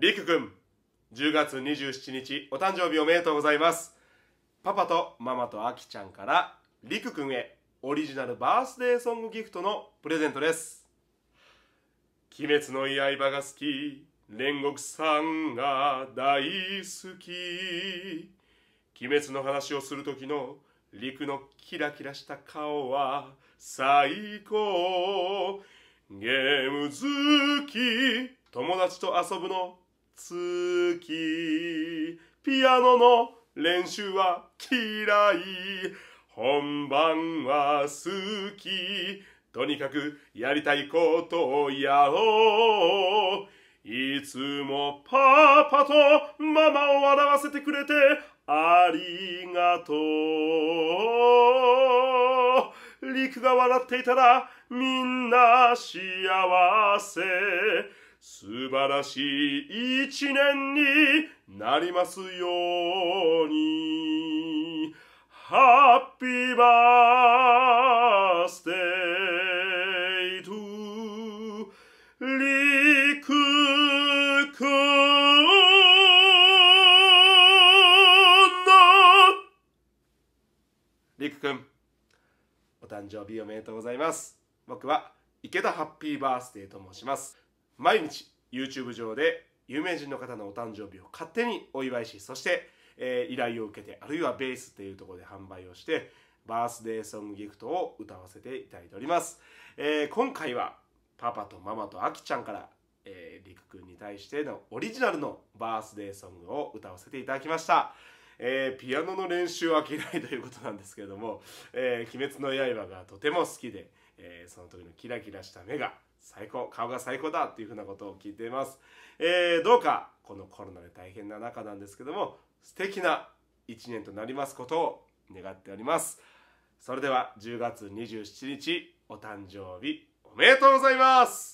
りくくん10月27日お誕生日おめでとうございますパパとママとあきちゃんからりくくんへオリジナルバースデーソングギフトのプレゼントです鬼滅の刃が好き煉獄さんが大好き鬼滅の話をする時の陸のキラキラした顔は最高ゲーム好き友達と遊ぶの月ピアノの練習は嫌い本番は好きとにかくやりたいことをやろういつもパパとママを笑わせてくれてありがとう陸が笑っていたらみんな幸せ素晴らしい一年になりますように。ハッピーバースデートリクくんリクくん、お誕生日おめでとうございます。僕は池田ハッピーバースデーと申します。毎日 YouTube 上で有名人の方のお誕生日を勝手にお祝いしそして、えー、依頼を受けてあるいはベースっていうところで販売をしてバースデーソングギフトを歌わせていただいております、えー、今回はパパとママとあきちゃんからえりくくんに対してのオリジナルのバースデーソングを歌わせていただきました、えー、ピアノの練習は嫌いということなんですけれども「えー、鬼滅の刃」がとても好きで、えー、その時のキラキラした目が最高顔が最高だっていうふうなことを聞いています、えー、どうかこのコロナで大変な中なんですけども素敵な一年となりますことを願っておりますそれでは10月27日お誕生日おめでとうございます